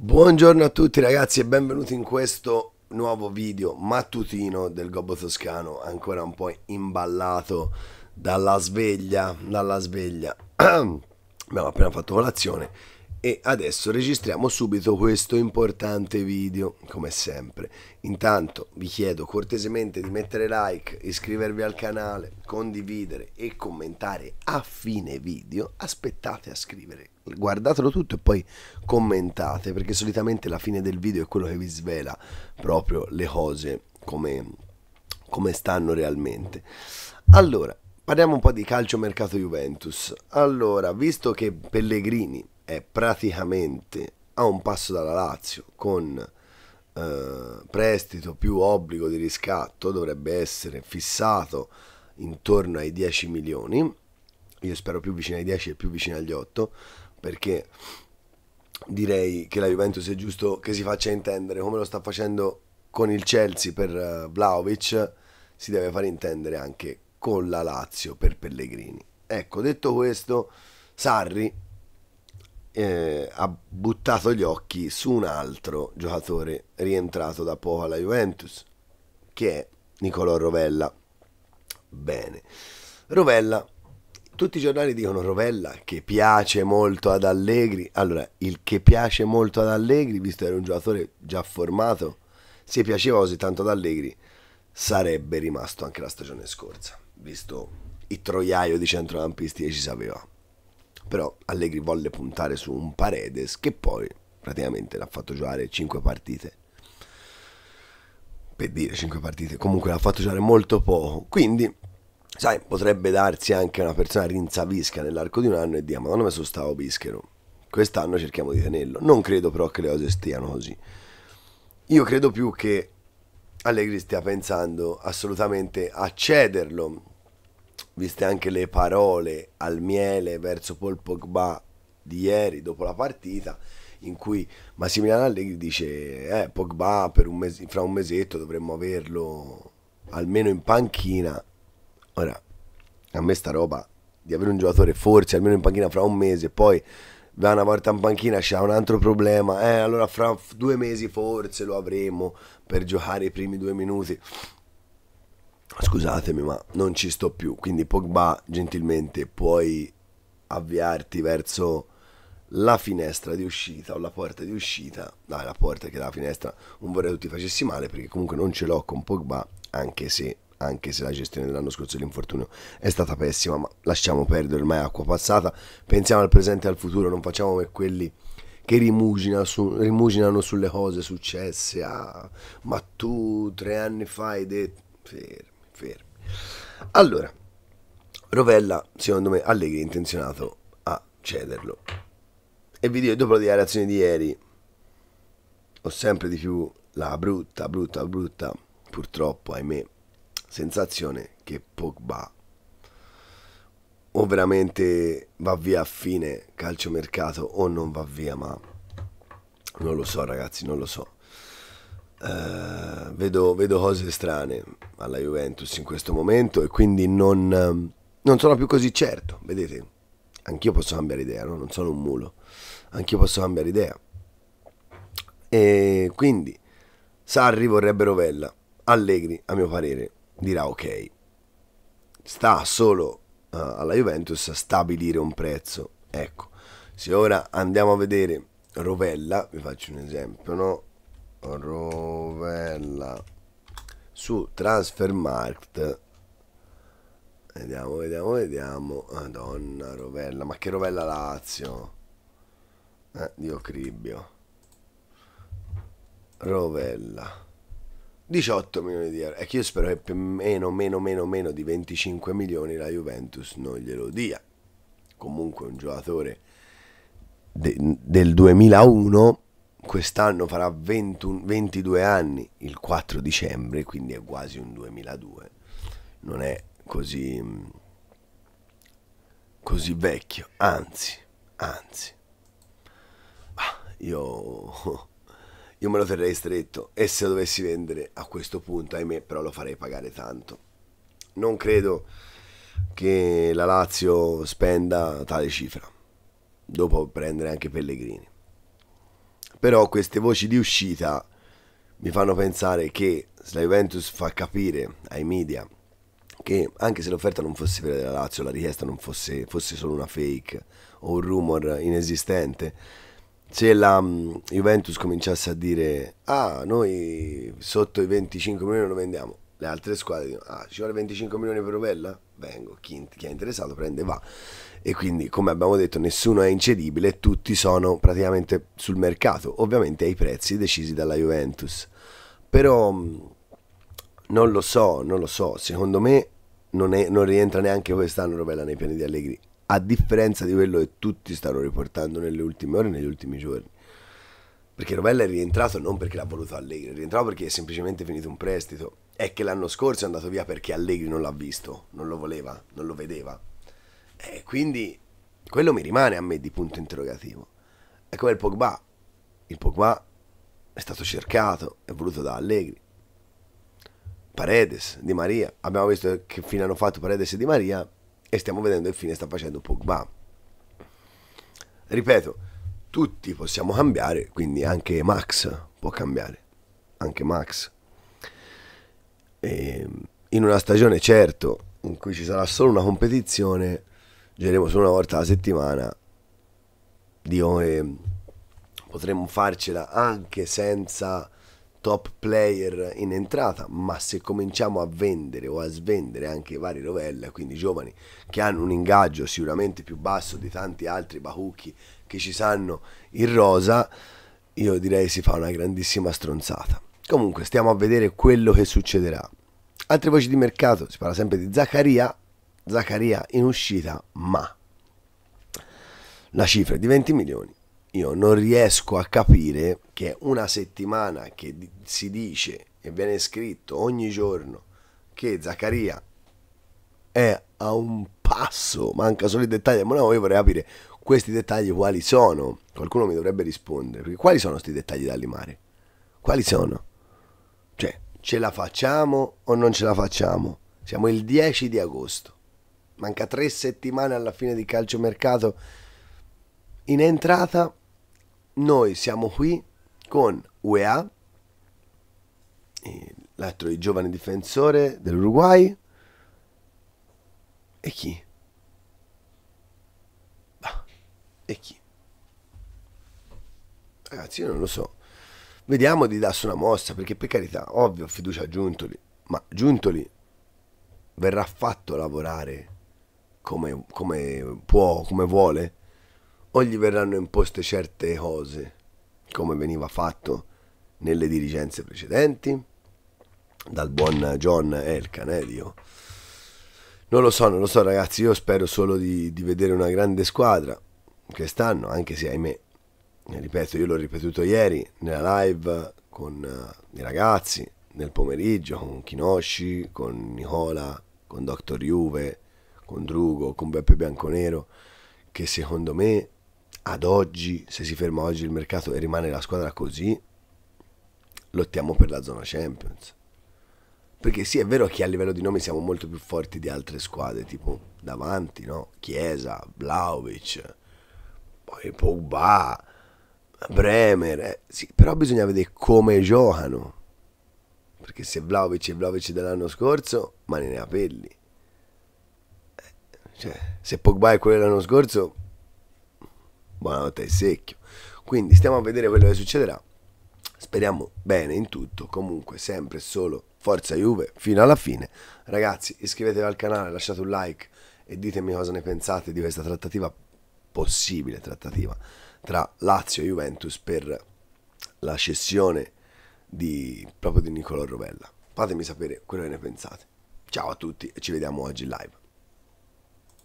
Buongiorno a tutti ragazzi e benvenuti in questo nuovo video mattutino del Gobbo Toscano ancora un po' imballato dalla sveglia, dalla sveglia abbiamo appena fatto colazione e adesso registriamo subito questo importante video come sempre intanto vi chiedo cortesemente di mettere like iscrivervi al canale condividere e commentare a fine video aspettate a scrivere guardatelo tutto e poi commentate perché solitamente la fine del video è quello che vi svela proprio le cose come, come stanno realmente allora Parliamo un po' di calcio mercato Juventus. Allora, visto che Pellegrini è praticamente a un passo dalla Lazio con eh, prestito più obbligo di riscatto dovrebbe essere fissato intorno ai 10 milioni io spero più vicino ai 10 e più vicino agli 8 perché direi che la Juventus è giusto che si faccia intendere come lo sta facendo con il Chelsea per eh, Vlaovic si deve far intendere anche con la Lazio per Pellegrini ecco detto questo Sarri eh, ha buttato gli occhi su un altro giocatore rientrato da poco alla Juventus, che è Nicolò Rovella. Bene, Rovella, tutti i giornali dicono Rovella che piace molto ad Allegri. Allora, il che piace molto ad Allegri, visto che era un giocatore già formato, se piaceva così tanto ad Allegri, sarebbe rimasto anche la stagione scorsa, visto il troiaio di centrocampisti che ci sapeva però Allegri volle puntare su un Paredes che poi praticamente l'ha fatto giocare 5 partite. Per dire 5 partite, comunque l'ha fatto giocare molto poco, quindi sai, potrebbe darsi anche una persona rinzavisca nell'arco di un anno e dire, "Ma non me sono stavo bischero". Quest'anno cerchiamo di tenerlo. Non credo però che le cose stiano così. Io credo più che Allegri stia pensando assolutamente a cederlo viste anche le parole al miele verso Paul Pogba di ieri dopo la partita in cui Massimiliano Allegri dice eh, Pogba un mese, fra un mesetto dovremmo averlo almeno in panchina ora a me sta roba di avere un giocatore forse almeno in panchina fra un mese poi va una volta in panchina c'è un altro problema eh allora fra due mesi forse lo avremo per giocare i primi due minuti Scusatemi, ma non ci sto più. Quindi, Pogba, gentilmente, puoi avviarti verso la finestra di uscita o la porta di uscita. Dai, la porta che è la finestra non vorrei che ti facessi male perché comunque non ce l'ho con Pogba, anche se, anche se la gestione dell'anno scorso dell'infortunio è stata pessima, ma lasciamo perdere ormai acqua passata. Pensiamo al presente e al futuro, non facciamo come quelli che rimugina su, rimuginano sulle cose successe a ma tu tre anni fa hai detto fermo fermi. Allora, Rovella, secondo me, Allegri è intenzionato a cederlo. E vi dico, dopo la dichiarazione di ieri, ho sempre di più la brutta, brutta, brutta, purtroppo, ahimè, sensazione che Pogba o veramente va via a fine calciomercato o non va via, ma non lo so ragazzi, non lo so. Eh, vedo, vedo, cose strane alla Juventus in questo momento e quindi non, eh, non sono più così certo, vedete, anch'io posso cambiare idea, no? non sono un mulo, anch'io posso cambiare idea. E quindi Sarri vorrebbe Rovella, Allegri a mio parere dirà ok, sta solo uh, alla Juventus a stabilire un prezzo, ecco. Se ora andiamo a vedere Rovella, vi faccio un esempio, no? Rovella su Transfermarkt vediamo vediamo vediamo madonna Rovella ma che Rovella Lazio eh, Dio cribbio Rovella 18 milioni di euro e che io spero che meno meno meno meno di 25 milioni la Juventus non glielo dia comunque un giocatore de del 2001 quest'anno farà 21, 22 anni il 4 dicembre, quindi è quasi un 2002. Non è così, mm, così vecchio, anzi, anzi. Ah, io, io me lo terrei stretto e se lo dovessi vendere a questo punto, ahimè, però lo farei pagare tanto. Non credo che la Lazio spenda tale cifra, dopo prendere anche Pellegrini. Però queste voci di uscita mi fanno pensare che se la Juventus fa capire ai media che anche se l'offerta non fosse vera della Lazio, la richiesta non fosse, fosse solo una fake o un rumor inesistente, se la mm, Juventus cominciasse a dire ah noi sotto i 25 milioni lo vendiamo, le altre squadre dicono ah ci vuole 25 milioni per Rovella? vengo, chi, chi, è interessato prende va. E quindi, come abbiamo detto, nessuno è incedibile, tutti sono praticamente sul mercato, ovviamente ai prezzi decisi dalla Juventus. Però non lo so, non lo so, secondo me non, è, non rientra neanche quest'anno Rovella nei piani di Allegri, a differenza di quello che tutti stanno riportando nelle ultime ore, negli ultimi giorni. Perché Rovella è rientrato non perché l'ha voluto Allegri, è rientrato perché è semplicemente finito un prestito è che l'anno scorso è andato via perché Allegri non l'ha visto, non lo voleva, non lo vedeva. E quindi quello mi rimane a me di punto interrogativo. È come il Pogba. Il Pogba è stato cercato, è voluto da Allegri. Paredes, Di Maria. Abbiamo visto che fine hanno fatto Paredes e Di Maria e stiamo vedendo il fine sta facendo Pogba. Ripeto, tutti possiamo cambiare, quindi anche Max può cambiare. Anche Max. E ehm, in una stagione certo in cui ci sarà solo una competizione, gireremo solo una volta alla settimana, dico che ehm, potremmo farcela anche senza top player in entrata, ma se cominciamo a vendere o a svendere anche i vari Rovella, quindi giovani che hanno un ingaggio sicuramente più basso di tanti altri Bacucchi che ci sanno in rosa, io direi si fa una grandissima stronzata. Comunque stiamo a vedere quello che succederà. Altre voci di mercato, si parla sempre di Zaccaria, Zaccaria in uscita, ma la cifra è di 20 milioni. Io non riesco a capire che una settimana che si dice e viene scritto ogni giorno che Zaccaria è a un passo, manca solo i dettagli, ma no, io vorrei capire questi dettagli quali sono. Qualcuno mi dovrebbe rispondere, quali sono questi dettagli da limare? Quali sono? ce la facciamo o non ce la facciamo? Siamo il 10 di agosto, manca tre settimane alla fine di calciomercato. In entrata noi siamo qui con UEA, l'altro giovane difensore dell'Uruguay, e chi? Bah, e chi? Ragazzi, io non lo so. Vediamo di darsi una mossa, perché per carità, ovvio, fiducia a Giuntoli, ma Giuntoli verrà fatto lavorare come, come può, come vuole, o gli verranno imposte certe cose, come veniva fatto nelle dirigenze precedenti, dal buon John Elkan, eh, Dio. Non lo so, non lo so ragazzi, io spero solo di, di vedere una grande squadra quest'anno, anche se ahimè eh, ripeto, io l'ho ripetuto ieri nella live con uh, i ragazzi, nel pomeriggio con Kinoshi, con Nicola, con Dr. Juve, con Drugo, con Beppe Bianconero, che secondo me ad oggi, se si ferma oggi il mercato e rimane la squadra così, lottiamo per la zona Champions. Perché sì, è vero che a livello di nomi siamo molto più forti di altre squadre, tipo davanti, no? Chiesa, Vlaovic, poi Pogba, Bremer, eh, sì, però bisogna vedere come giocano. Perché se Vlaovic è Vlaovic dell'anno scorso, mani nei capelli. Eh, cioè, se Pogba è quello dell'anno scorso, buonanotte è secchio. Quindi stiamo a vedere quello che succederà. Speriamo bene in tutto, comunque sempre solo forza Juve fino alla fine. Ragazzi, iscrivetevi al canale, lasciate un like e ditemi cosa ne pensate di questa trattativa possibile trattativa tra Lazio e Juventus per la cessione di, proprio di Nicolò Rovella. Fatemi sapere quello che ne pensate. Ciao a tutti e ci vediamo oggi live.